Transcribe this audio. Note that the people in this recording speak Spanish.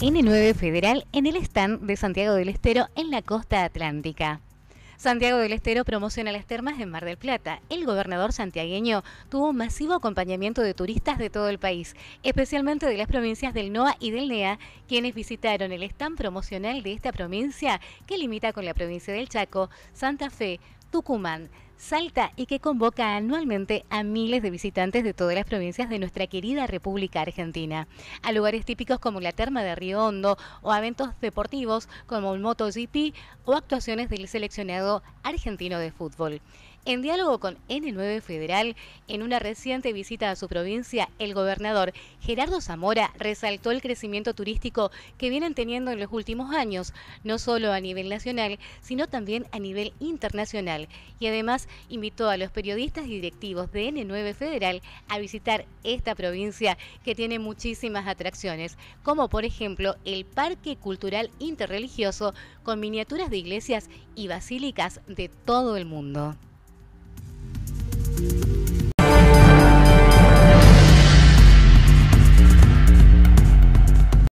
N9 Federal en el stand de Santiago del Estero en la costa atlántica. Santiago del Estero promociona las termas en Mar del Plata. El gobernador santiagueño tuvo un masivo acompañamiento de turistas de todo el país, especialmente de las provincias del NOA y del NEA, quienes visitaron el stand promocional de esta provincia que limita con la provincia del Chaco, Santa Fe, Tucumán, Salta y que convoca anualmente a miles de visitantes de todas las provincias de nuestra querida República Argentina, a lugares típicos como la Terma de Río Hondo o a eventos deportivos como el MotoGP o actuaciones del seleccionado argentino de fútbol. En diálogo con N9 Federal, en una reciente visita a su provincia, el gobernador Gerardo Zamora resaltó el crecimiento turístico que vienen teniendo en los últimos años, no solo a nivel nacional, sino también a nivel internacional, y además invitó a los periodistas y directivos de N9 Federal a visitar esta provincia que tiene muchísimas atracciones, como por ejemplo el Parque Cultural Interreligioso con miniaturas de iglesias y basílicas de todo el mundo.